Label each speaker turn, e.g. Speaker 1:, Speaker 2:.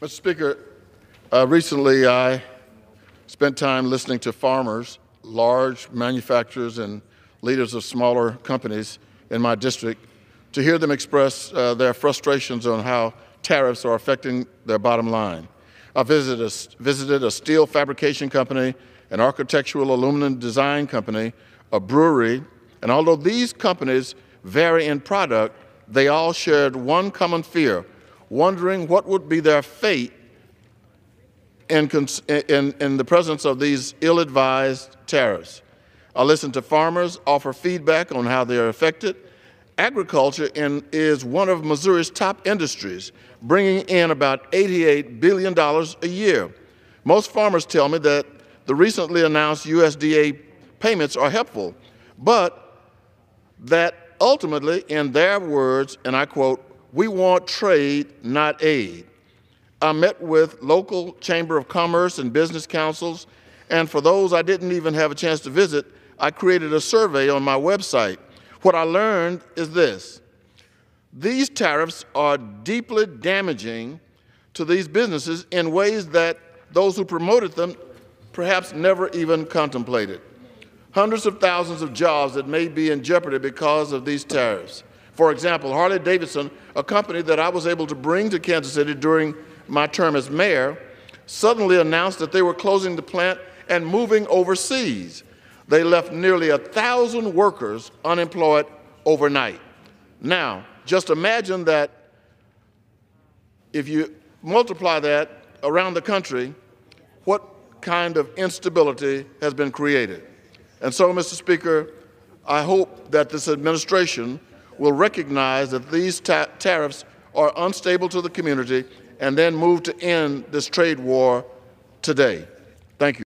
Speaker 1: Mr. Speaker, uh, recently I spent time listening to farmers, large manufacturers, and leaders of smaller companies in my district to hear them express uh, their frustrations on how tariffs are affecting their bottom line. I visited a, visited a steel fabrication company, an architectural aluminum design company, a brewery, and although these companies vary in product, they all shared one common fear wondering what would be their fate in, in, in the presence of these ill advised tariffs. I listen to farmers offer feedback on how they are affected. Agriculture in, is one of Missouri's top industries, bringing in about $88 billion a year. Most farmers tell me that the recently announced USDA payments are helpful, but that ultimately, in their words, and I quote, we want trade, not aid. I met with local Chamber of Commerce and business councils, and for those I didn't even have a chance to visit, I created a survey on my website. What I learned is this. These tariffs are deeply damaging to these businesses in ways that those who promoted them perhaps never even contemplated. Hundreds of thousands of jobs that may be in jeopardy because of these tariffs. For example, Harley Davidson, a company that I was able to bring to Kansas City during my term as mayor, suddenly announced that they were closing the plant and moving overseas. They left nearly a thousand workers unemployed overnight. Now, just imagine that if you multiply that around the country, what kind of instability has been created. And so, Mr. Speaker, I hope that this administration will recognize that these tariffs are unstable to the community and then move to end this trade war today. Thank you.